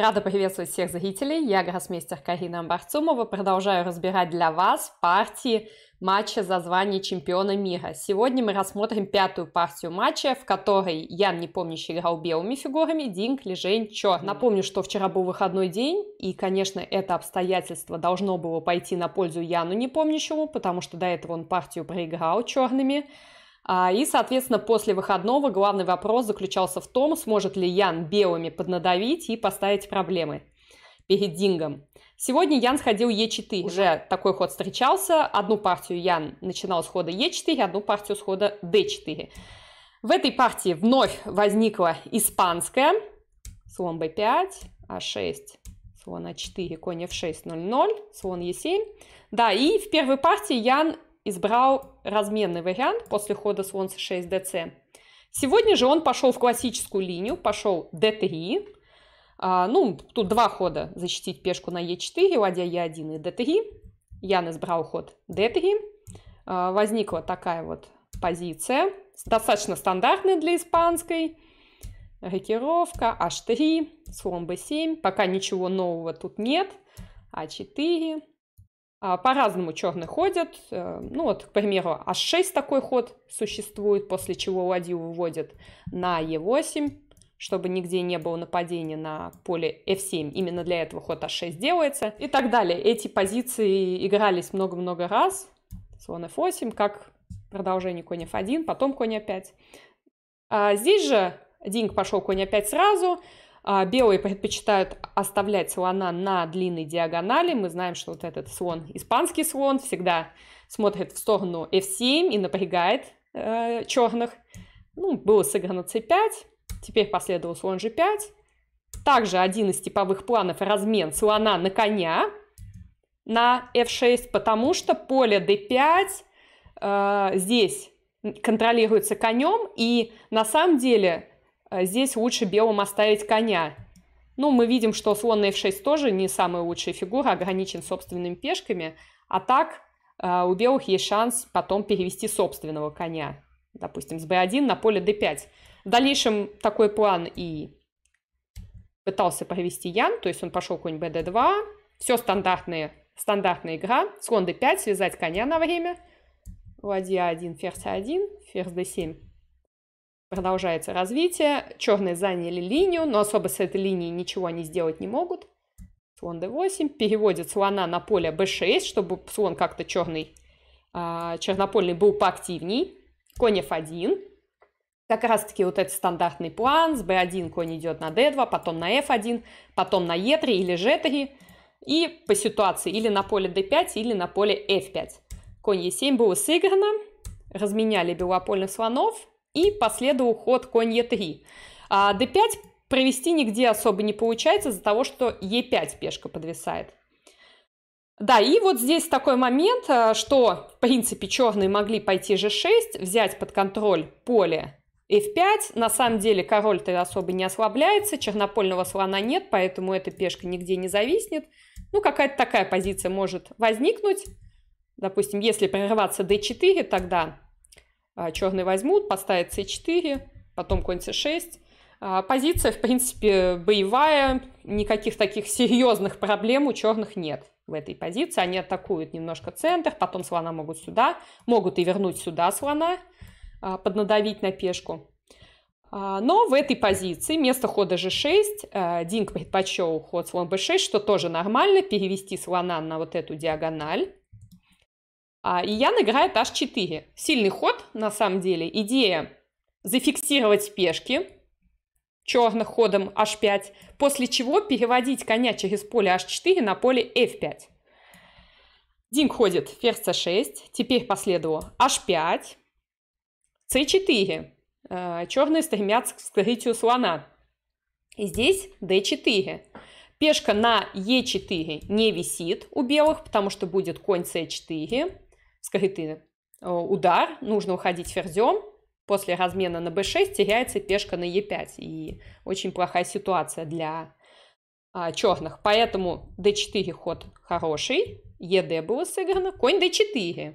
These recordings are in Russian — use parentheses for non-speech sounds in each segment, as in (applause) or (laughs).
Рада приветствовать всех зрителей. Я гроссмейстер Карина Амбарцумова. Продолжаю разбирать для вас партии матча за звание чемпиона мира. Сегодня мы рассмотрим пятую партию матча, в которой Ян Непомнящий играл белыми фигурами, Динк, Лежень, Чо. Напомню, что вчера был выходной день, и, конечно, это обстоятельство должно было пойти на пользу Яну Непомнящему, потому что до этого он партию проиграл черными. А, и, соответственно, после выходного главный вопрос заключался в том, сможет ли Ян белыми поднадавить и поставить проблемы перед Дингом. Сегодня Ян сходил Е4. Уже такой ход встречался. Одну партию Ян начинал с хода Е4, одну партию с хода D4. В этой партии вновь возникла испанская. Слон b5, а6, слон а4, конь f6, 0, 0, слон e7. Да, и в первой партии Ян избрал разменный вариант после хода слон c6, dc. Сегодня же он пошел в классическую линию, пошел d3. А, ну, тут два хода защитить пешку на e4, ладья e1 и d3. Ян избрал ход d3. А, возникла такая вот позиция, достаточно стандартная для испанской. Рокировка, h3, слон b7. Пока ничего нового тут нет. a а 4 а, по-разному черные ходят. Э, ну вот, к примеру, h6 такой ход существует, после чего ладью выводят на e8, чтобы нигде не было нападения на поле f7. Именно для этого ход h6 делается и так далее. Эти позиции игрались много-много раз. Слон f8, как продолжение конь f1, потом конь f5. А здесь же Динг пошел конь f сразу, а, белые предпочитают оставлять слона на длинной диагонали. Мы знаем, что вот этот слон, испанский слон, всегда смотрит в сторону f7 и напрягает э, черных. Ну, было сыграно c5, теперь последовал слон g5. Также один из типовых планов размен слона на коня на f6, потому что поле d5 э, здесь контролируется конем, и на самом деле а здесь лучше белым оставить коня. Ну, мы видим, что слон на f6 тоже не самая лучшая фигура, ограничен собственными пешками. А так э, у белых есть шанс потом перевести собственного коня, допустим, с b1 на поле d5. В дальнейшем такой план и пытался провести Ян, то есть он пошел конь bd2, все стандартные, стандартная игра, слон d5, связать коня на время, ладья 1, а ферзь 1, а ферзь d7, Продолжается развитие. Черные заняли линию, но особо с этой линией ничего они сделать не могут. Слон d8. Переводит слона на поле b6, чтобы слон как-то черный, а, чернопольный был поактивней. Конь f1. Как раз-таки вот этот стандартный план. С b1 конь идет на d2, потом на f1, потом на e3 или g3. И по ситуации или на поле d5, или на поле f5. Конь e7 было сыграно. Разменяли белопольных слонов и последовал ход конь Е3. А d5 провести нигде особо не получается из-за того, что Е5 пешка подвисает. Да, и вот здесь такой момент, а, что, в принципе, черные могли пойти g6, взять под контроль поле f5. На самом деле король-то особо не ослабляется, чернопольного слона нет, поэтому эта пешка нигде не зависнет. Ну, какая-то такая позиция может возникнуть. Допустим, если прерваться d4, тогда а, черные возьмут, поставят c4, потом конь c6. А, позиция, в принципе, боевая, никаких таких серьезных проблем у черных нет в этой позиции. Они атакуют немножко центр, потом слона могут сюда, могут и вернуть сюда слона, а, поднадавить на пешку. Но в этой позиции место хода g6 Динг предпочел ход слон b6, что тоже нормально, перевести слона на вот эту диагональ. А, и я играет h4. Сильный ход, на самом деле. Идея зафиксировать пешки черных ходом h5, после чего переводить коня через поле h4 на поле f5. Динг ходит ферзь c6, теперь последовал h5, c4. Э, черные стремятся к скрытию слона. И здесь d4. Пешка на e4 не висит у белых, потому что будет конь c4 с э, удар, нужно уходить ферзем, после размена на b6 теряется пешка на e5, и очень плохая ситуация для а, черных. Поэтому d4 ход хороший, ед было сыграно, конь d4.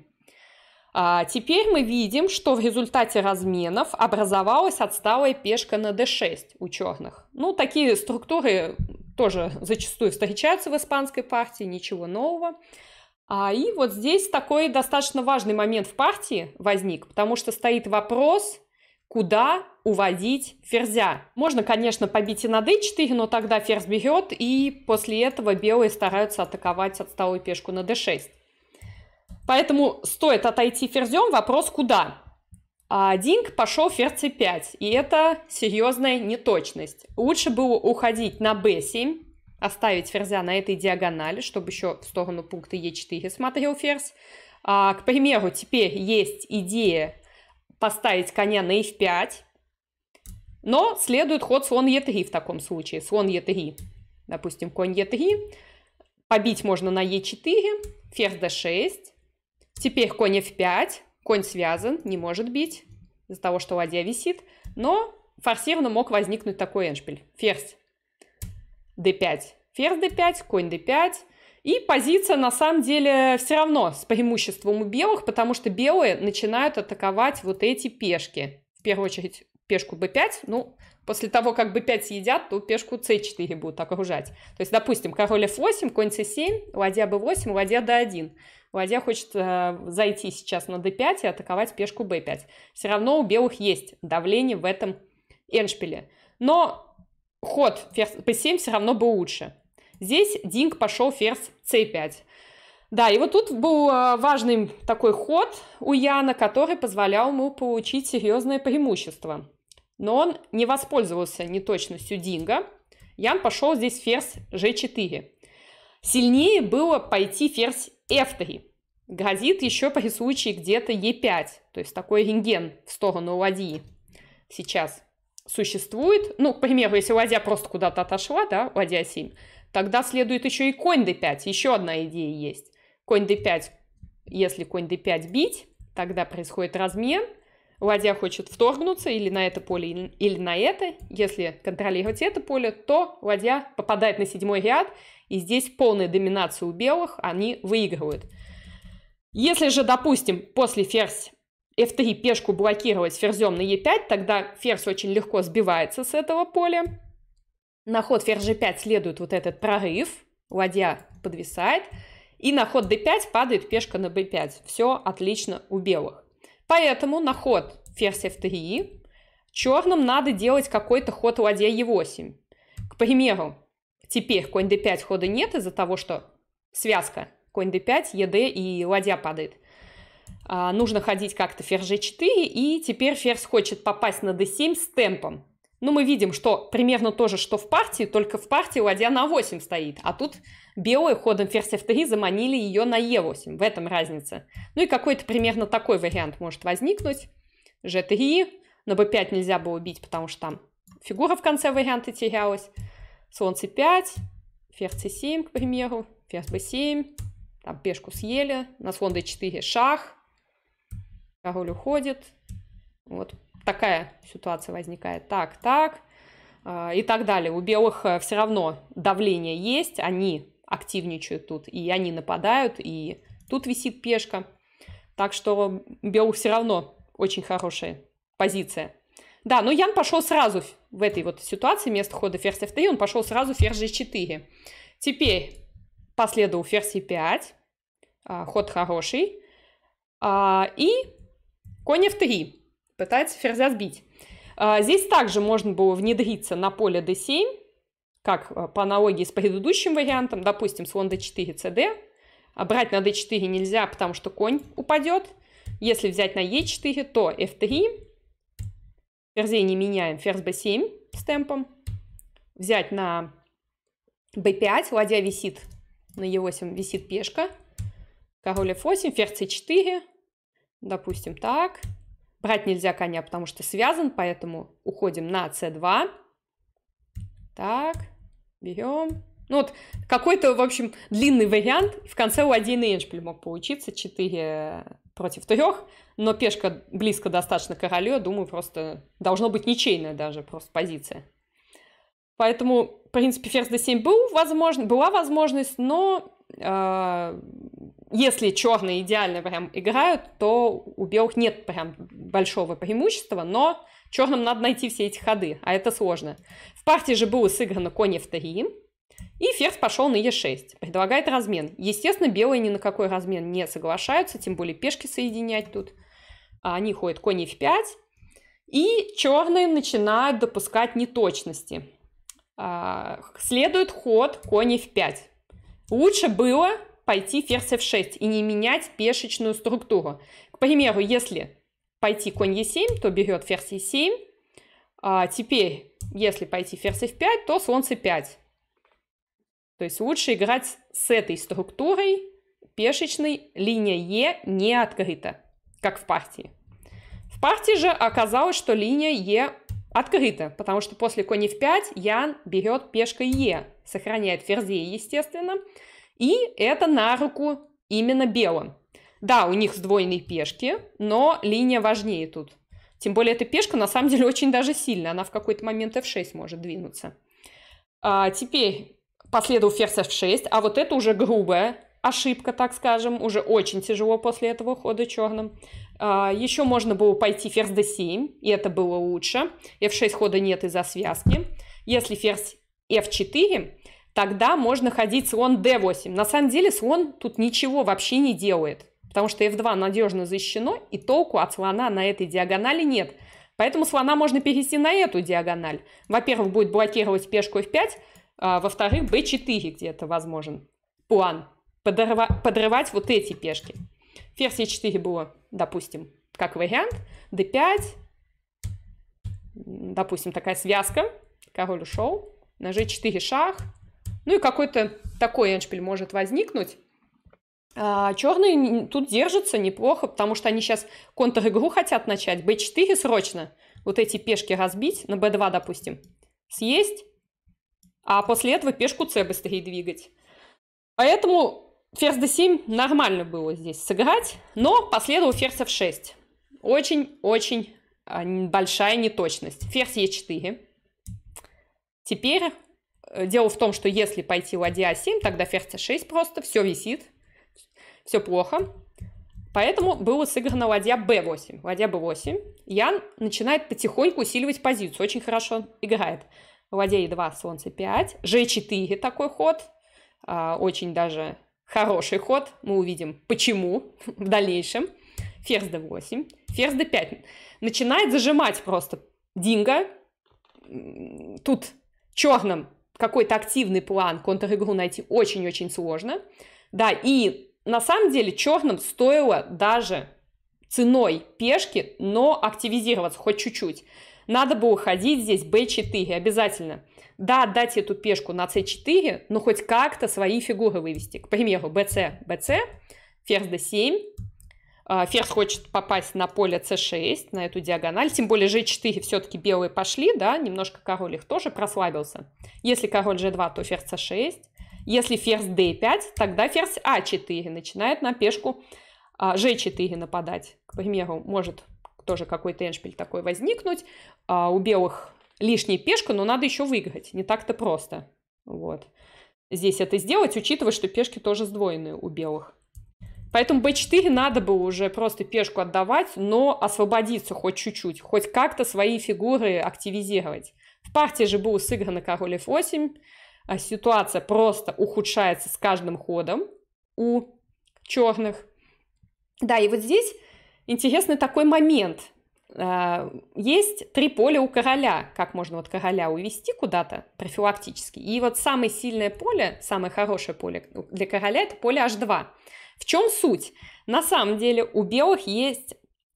А теперь мы видим, что в результате разменов образовалась отсталая пешка на d6 у черных. Ну, такие структуры тоже зачастую встречаются в испанской партии, ничего нового. А, и вот здесь такой достаточно важный момент в партии возник, потому что стоит вопрос, куда уводить ферзя. Можно, конечно, побить и на d4, но тогда ферзь берет, и после этого белые стараются атаковать отсталую пешку на d6. Поэтому стоит отойти ферзем, вопрос куда? А Динг пошел ферзь c5, и это серьезная неточность. Лучше было уходить на b7, оставить ферзя на этой диагонали, чтобы еще в сторону пункта Е4 смотрел ферзь. А, к примеру, теперь есть идея поставить коня на F5, но следует ход слон Е3 в таком случае. Слон Е3, допустим, конь Е3, побить можно на Е4, ферзь d6, теперь конь F5, конь связан, не может бить из-за того, что ладья висит, но форсированно мог возникнуть такой эншпиль. Ферзь d5, ферзь d5, конь d5. И позиция на самом деле все равно с преимуществом у белых, потому что белые начинают атаковать вот эти пешки. В первую очередь пешку b5, ну, после того, как b5 съедят, то пешку c4 будут окружать. То есть, допустим, король f8, конь c7, ладья b8, ладья d1. Ладья хочет э, зайти сейчас на d5 и атаковать пешку b5. Все равно у белых есть давление в этом эншпиле. Но ход ферзь p7 все равно был лучше. Здесь Динг пошел ферзь c5. Да, и вот тут был э, важный такой ход у Яна, который позволял ему получить серьезное преимущество. Но он не воспользовался неточностью Динга. Ян пошел здесь ферзь g4. Сильнее было пойти ферзь f3. Грозит еще при случае где-то e5, то есть такой рентген в сторону ладьи сейчас существует, ну, к примеру, если ладья просто куда-то отошла, да, ладья 7, тогда следует еще и конь d5, еще одна идея есть. Конь d5, если конь d5 бить, тогда происходит размен, ладья хочет вторгнуться или на это поле, или на это. Если контролировать это поле, то ладья попадает на седьмой ряд, и здесь полная доминация у белых, они выигрывают. Если же, допустим, после ферзь f3 пешку блокировать ферзем на e5, тогда ферзь очень легко сбивается с этого поля. На ход ферзь g5 следует вот этот прорыв, ладья подвисает. И на ход d5 падает пешка на b5. Все отлично у белых. Поэтому на ход ферзь f3 черным надо делать какой-то ход ладья e8. К примеру, теперь конь d5 хода нет из-за того, что связка конь d5, ед и ладья падает. А, нужно ходить как-то ферзь g4, и теперь ферзь хочет попасть на d7 с темпом. Ну, мы видим, что примерно то же, что в партии, только в партии ладья на 8 стоит, а тут белые ходом ферзь f3 заманили ее на e8, в этом разница. Ну и какой-то примерно такой вариант может возникнуть. g3, на b5 нельзя было убить, потому что там фигура в конце варианта терялась. Слон c5, ферзь c7, к примеру, ферзь b7, там пешку съели, на слон d4 шах, король уходит. Вот такая ситуация возникает. Так, так а, и так далее. У белых э, все равно давление есть, они активничают тут, и они нападают, и тут висит пешка. Так что белых все равно очень хорошая позиция. Да, но Ян пошел сразу в этой вот ситуации, вместо хода ферзь f3, он пошел сразу ферзь g4. Теперь последовал версии 5, а, ход хороший, а, и конь f3, пытается ферзя сбить. А, здесь также можно было внедриться на поле d7, как по аналогии с предыдущим вариантом, допустим, слон d4, cd, а брать на d4 нельзя, потому что конь упадет. Если взять на e4, то f3, ферзей не меняем, ферзь b7 с темпом, взять на b5, ладья висит на е 8 висит пешка, король f8, ферзь c4, допустим, так. Брать нельзя коня, потому что связан, поэтому уходим на c2. Так, берем. Ну вот какой-то, в общем, длинный вариант. В конце у один эндшпиль мог получиться. 4 против 3. Но пешка близко достаточно королю. Думаю, просто должно быть ничейная даже просто позиция. Поэтому, в принципе, ферзь D7 был возможен, была возможность, но э, если черные идеально прям играют, то у белых нет прям большого преимущества, но черным надо найти все эти ходы, а это сложно. В партии же было сыграно конь f3, и ферзь пошел на e6, предлагает размен. Естественно, белые ни на какой размен не соглашаются, тем более пешки соединять тут. А они ходят конь f5, и черные начинают допускать неточности. А, следует ход коней в 5. Лучше было пойти ферзь f6 и не менять пешечную структуру. К примеру, если пойти конь e7, то берет ферзь e7. А теперь, если пойти ферзь f5, то слон c5. То есть лучше играть с этой структурой пешечной. Линия Е e не открыта, как в партии. В партии же оказалось, что линия Е e открыто, потому что после конь в 5 Ян берет пешкой Е, сохраняет ферзей, естественно, и это на руку именно белым. Да, у них сдвоенные пешки, но линия важнее тут. Тем более эта пешка на самом деле очень даже сильная, она в какой-то момент f6 может двинуться. А теперь последовал ферзь f6, а вот это уже грубая ошибка, так скажем, уже очень тяжело после этого хода черным. А, Еще можно было пойти ферзь d7, и это было лучше. f6 хода нет из-за связки. Если ферзь f4, тогда можно ходить слон d8. На самом деле слон тут ничего вообще не делает, потому что f2 надежно защищено, и толку от слона на этой диагонали нет. Поэтому слона можно перевести на эту диагональ. Во-первых, будет блокировать пешку f5, а во-вторых, b4 где-то возможен план подрыва- подрывать вот эти пешки. Ферзь e4 было, допустим, как вариант. d5, допустим, такая связка. Король ушел, на g4 шах. Ну и какой-то такой эншпиль может возникнуть. А черные тут держатся неплохо, потому что они сейчас контр-игру хотят начать. b4 срочно. Вот эти пешки разбить, на b2, допустим, съесть. А после этого пешку c быстрее двигать. Поэтому ферзь d7 нормально было здесь сыграть, но последовал ферзь f6. Очень-очень а, большая неточность. Ферзь e4. Теперь э, дело в том, что если пойти ладья а a7, тогда ферзь a6 а просто, все висит, все плохо. Поэтому было сыграно ладья b8. Ладья b8. Ян начинает потихоньку усиливать позицию, очень хорошо играет. Ладья e2, солнце 5, g4 такой ход, очень даже Хороший ход, мы увидим почему (laughs) в дальнейшем. Ферзь d8, ферзь d5. Начинает зажимать просто Динго. Тут черным какой-то активный план контр-игру найти очень-очень сложно. Да, и на самом деле черным стоило даже ценой пешки, но активизироваться хоть чуть-чуть. Надо бы уходить здесь b4 обязательно. Да, отдать эту пешку на c4, но хоть как-то свои фигуры вывести. К примеру, bc, bc, ферзь d7. А, ферзь хочет попасть на поле c6, на эту диагональ. Тем более g4 все-таки белые пошли, да, немножко король их тоже прослабился. Если король g2, то ферзь c6. Если ферзь d5, тогда ферзь a а 4 начинает на пешку g4 а, нападать. К примеру, может тоже какой-то эншпиль такой возникнуть. А у белых лишняя пешка, но надо еще выиграть. Не так-то просто. Вот. Здесь это сделать, учитывая, что пешки тоже сдвоенные у белых. Поэтому b4 надо было уже просто пешку отдавать, но освободиться хоть чуть-чуть, хоть как-то свои фигуры активизировать. В партии же было сыграно король f8, а ситуация просто ухудшается с каждым ходом у черных. Да, и вот здесь интересный такой момент. Э, есть три поля у короля, как можно вот короля увести куда-то профилактически. И вот самое сильное поле, самое хорошее поле для короля это поле H2. В чем суть? На самом деле у белых есть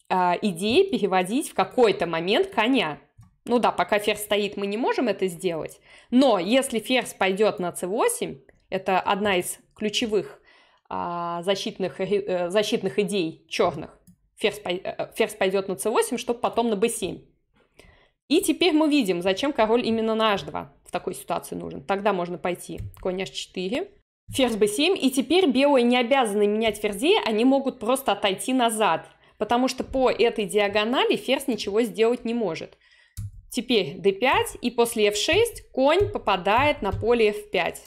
э, идея переводить в какой-то момент коня. Ну да, пока ферзь стоит, мы не можем это сделать. Но если ферзь пойдет на c8, это одна из ключевых а, защитных, э, защитных идей черных, ферзь, э, э, ферзь пойдет на c8, чтобы потом на b7. И теперь мы видим, зачем король именно на h2 в такой ситуации нужен. Тогда можно пойти конь h4, ферзь b7, и теперь белые не обязаны менять ферзей, они могут просто отойти назад, потому что по этой диагонали ферзь ничего сделать не может. Теперь d5, и после f6 конь попадает на поле f5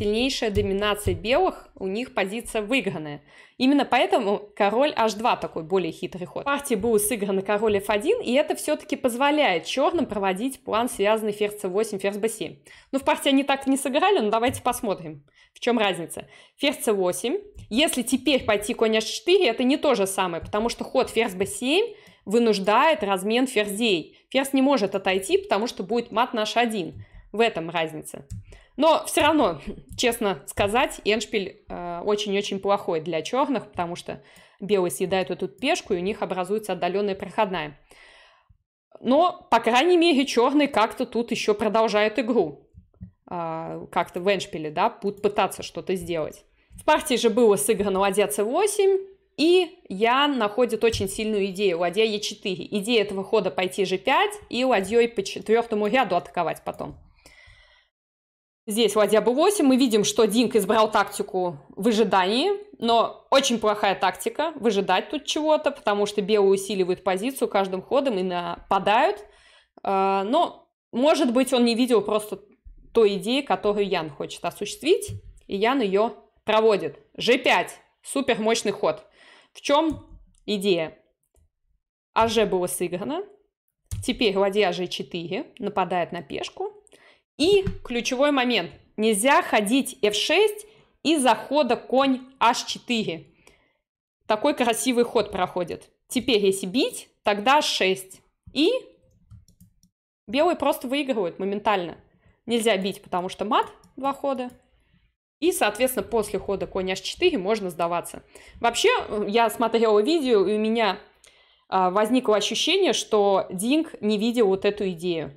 сильнейшая доминация белых, у них позиция выигранная. Именно поэтому король h2 такой более хитрый ход. В партии был сыгран король f1, и это все-таки позволяет черным проводить план, связанный ферзь c8, ферзь b7. Ну, в партии они так не сыграли, но давайте посмотрим, в чем разница. Ферзь c8. Если теперь пойти конь h4, это не то же самое, потому что ход ферзь b7 вынуждает размен ферзей. Ферзь не может отойти, потому что будет мат на h1. В этом разница. Но все равно, (laughs) честно сказать, Эншпиль э, очень-очень плохой для черных, потому что белые съедают эту пешку, и у них образуется отдаленная проходная. Но, по крайней мере, черные как-то тут еще продолжают игру. Э, как-то в Эншпиле, да, будут пытаться что-то сделать. В партии же было сыграно ладья c8, и Ян находит очень сильную идею, ладья e4. Идея этого хода пойти g5 и ладьей по четвертому ряду атаковать потом. Здесь ладья b8, мы видим, что Динк избрал тактику выжидания, но очень плохая тактика выжидать тут чего-то, потому что белые усиливают позицию каждым ходом и нападают. А, но, может быть, он не видел просто той идеи, которую Ян хочет осуществить, и Ян ее проводит. g5, супер мощный ход. В чем идея? АЖ было сыграно, теперь ладья g4 нападает на пешку, и ключевой момент. Нельзя ходить f6 и захода конь h4. Такой красивый ход проходит. Теперь, если бить, тогда 6. И белые просто выигрывают моментально. Нельзя бить, потому что мат два хода. И, соответственно, после хода конь h4 можно сдаваться. Вообще, я смотрела видео, и у меня а, возникло ощущение, что Динг не видел вот эту идею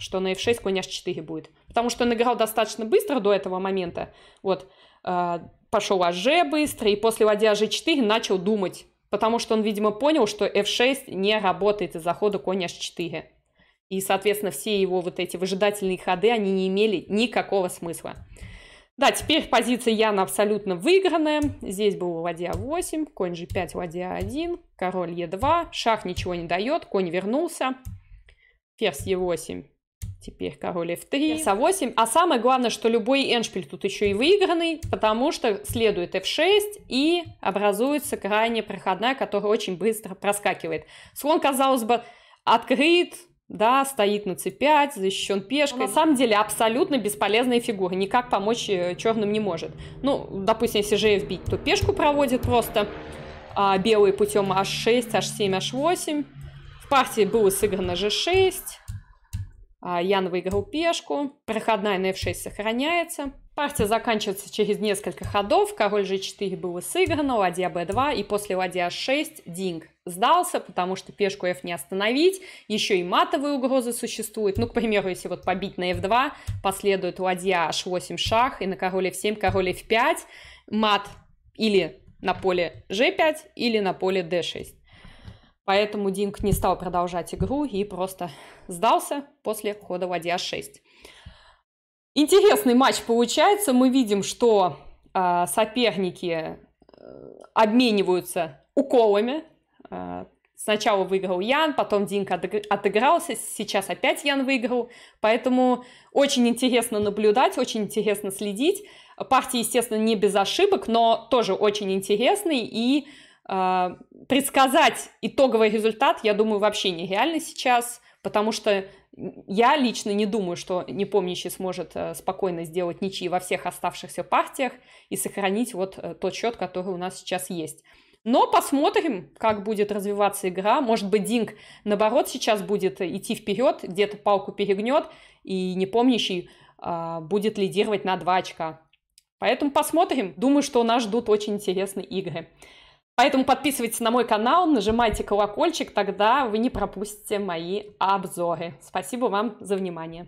что на f6 конь h4 будет. Потому что он играл достаточно быстро до этого момента. Вот, э, пошел аж быстро, и после ладья g4 начал думать. Потому что он, видимо, понял, что f6 не работает из-за хода конь h4. И, соответственно, все его вот эти выжидательные ходы, они не имели никакого смысла. Да, теперь позиция Яна абсолютно выигранная. Здесь был ладья 8, конь g5, ладья 1, король e2. Шах ничего не дает, конь вернулся. Ферзь e8, Теперь король f3, f8. А самое главное, что любой эншпиль тут еще и выигранный, потому что следует f6 и образуется крайне проходная, которая очень быстро проскакивает. Слон, казалось бы, открыт, да, стоит на c5, защищен пешкой. На самом деле абсолютно бесполезная фигура, никак помочь э, черным не может. Ну, допустим, если же бить, то пешку проводит просто а, белые путем h6, h7, h8. В партии было сыграно g6, а, Ян выиграл пешку, проходная на f6 сохраняется. Партия заканчивается через несколько ходов, король g4 было сыграно, ладья b2 и после ладья h6 Динг сдался, потому что пешку f не остановить, еще и матовые угрозы существуют. Ну, к примеру, если вот побить на f2, последует ладья h8 шах и на король f7, король f5, мат или на поле g5 или на поле d6. Поэтому Динк не стал продолжать игру и просто сдался после хода ладья 6. Интересный матч получается. Мы видим, что а, э, соперники обмениваются уколами. А, сначала выиграл Ян, потом Динк отыгрался, сейчас опять Ян выиграл. Поэтому очень интересно наблюдать, очень интересно следить. Партии, естественно, не без ошибок, но тоже очень интересный И а, предсказать итоговый результат, я думаю, вообще нереально сейчас, потому что я лично не думаю, что непомнящий сможет э, спокойно сделать ничьи во всех оставшихся партиях и сохранить вот э, тот счет, который у нас сейчас есть. Но посмотрим, как будет развиваться игра. Может быть, Динг, наоборот, сейчас будет идти вперед, где-то палку перегнет, и непомнящий а, будет лидировать на 2 очка. Поэтому посмотрим. Думаю, что нас ждут очень интересные игры. Поэтому подписывайтесь на мой канал, нажимайте колокольчик, тогда вы не пропустите мои обзоры. Спасибо вам за внимание.